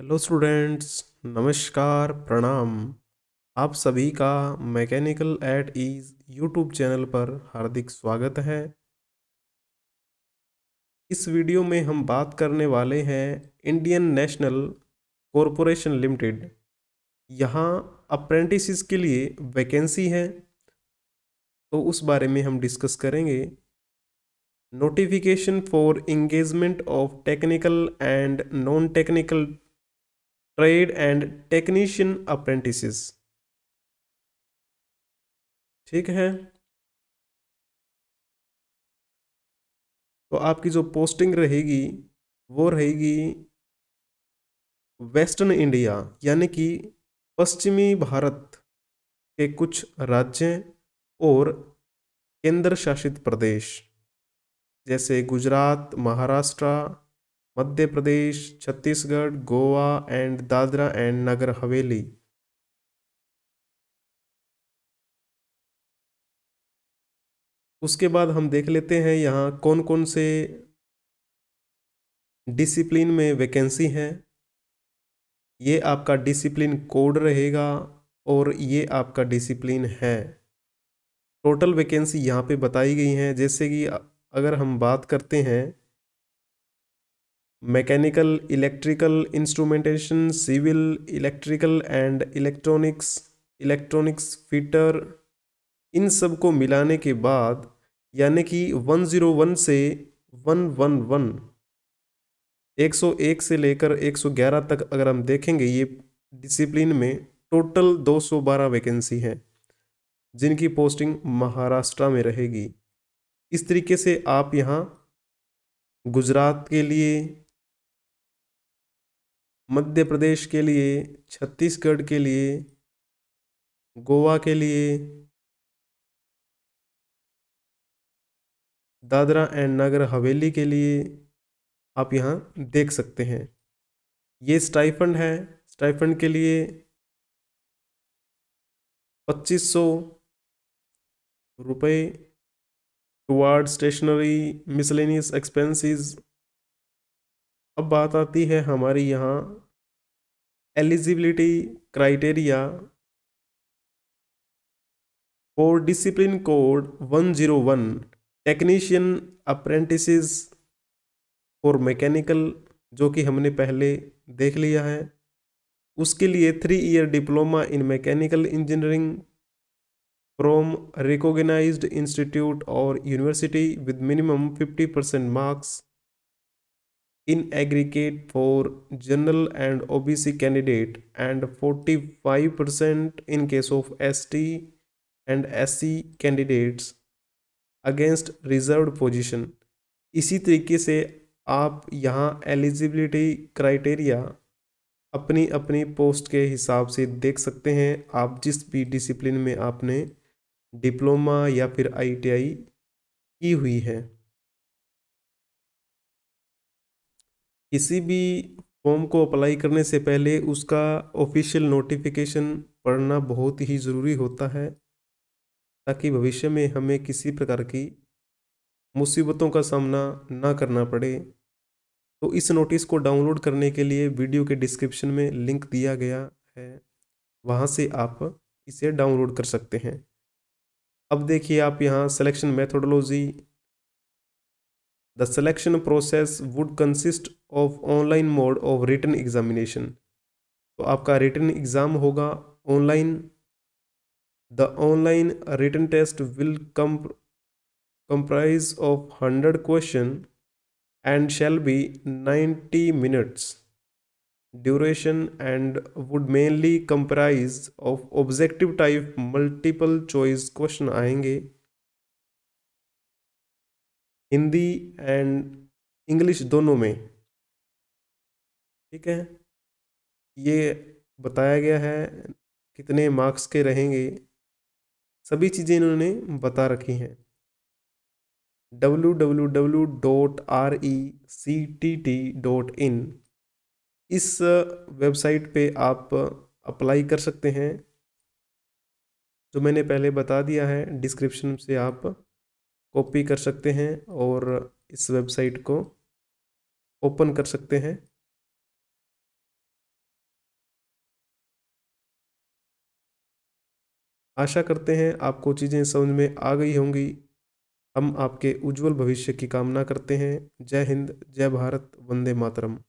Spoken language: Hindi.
हेलो स्टूडेंट्स नमस्कार प्रणाम आप सभी का mechanical at ease YouTube channel पर हार्दिक स्वागत है इस वीडियो में हम बात करने वाले हैं इंडियन नेशनल कॉरपोरेशन लिमिटेड यहाँ अप्रेंटिस के लिए वैकेंसी है तो उस बारे में हम डिस्कस करेंगे notification for engagement of technical and non technical trade and technician apprentices ठीक है तो आपकी जो पोस्टिंग रहेगी वो रहेगी वेस्टर्न इंडिया यानी कि पश्चिमी भारत के कुछ राज्य और केंद्र शासित प्रदेश जैसे गुजरात महाराष्ट्र मध्य प्रदेश छत्तीसगढ़ गोवा एंड दादरा एंड नगर हवेली उसके बाद हम देख लेते हैं यहाँ कौन कौन से डिसिप्लिन में वैकेंसी हैं ये आपका डिसिप्लिन कोड रहेगा और ये आपका डिसिप्लिन है टोटल वैकेंसी यहाँ पे बताई गई हैं जैसे कि अगर हम बात करते हैं mechanical electrical instrumentation civil electrical and electronics electronics fitter इन सब को मिलाने के बाद यानी कि 101 से 111 101 से लेकर 111 तक अगर हम देखेंगे ये डिसिप्लिन में टोटल 212 वैकेंसी हैं जिनकी पोस्टिंग महाराष्ट्र में रहेगी इस तरीके से आप यहाँ गुजरात के लिए मध्य प्रदेश के लिए छत्तीसगढ़ के लिए गोवा के लिए दादरा एंड नगर हवेली के लिए आप यहाँ देख सकते हैं ये स्टाइफंड है स्टाइफंड के लिए 2500 रुपये टुवार्ड स्टेशनरी मिसलेनियस एक्सपेंसेस अब बात आती है हमारे यहाँ eligibility discipline code one zero 101 technician apprentice for mechanical जो कि हमने पहले देख लिया है उसके लिए three year diploma in mechanical engineering from recognised institute और university with minimum 50 percent marks in aggregate for general and OBC candidate and 45% in case of ST and SC candidates against reserve position इसी तरीके से आप यहाँ एलिजिबिलिटी क्राइटेरिया अपनी अपनी पोस्ट के हिसाब से देख सकते हैं आप जिस भी डिसिप्लिन में आपने डिप्लोमा या फिर आईटीआई की हुई है किसी भी फॉर्म को अप्लाई करने से पहले उसका ऑफिशियल नोटिफिकेशन पढ़ना बहुत ही ज़रूरी होता है ताकि भविष्य में हमें किसी प्रकार की मुसीबतों का सामना ना करना पड़े तो इस नोटिस को डाउनलोड करने के लिए वीडियो के डिस्क्रिप्शन में लिंक दिया गया है वहाँ से आप इसे डाउनलोड कर सकते हैं अब देखिए आप यहाँ selection methodology The selection process would consist of online mode of written examination. So, आपका written exam होगा online. The online written test will comp comprise of 100 question and shall be 90 minutes duration and would mainly comprise of objective type multiple choice question आएंगे हिंदी एंड इंग्लिश दोनों में ठीक है ये बताया गया है कितने मार्क्स के रहेंगे सभी चीज़ें इन्होंने बता रखी हैं W W dot R E C T T dot in इस वेबसाइट पे आप अप्लाई कर सकते हैं जो मैंने पहले बता दिया है डिस्क्रिप्शन से आप कॉपी कर सकते हैं और इस वेबसाइट को ओपन कर सकते हैं आशा करते हैं आपको चीज़ें समझ में आ गई होंगी हम आपके उज्जवल भविष्य की कामना करते हैं जय हिंद जय भारत वंदे मातरम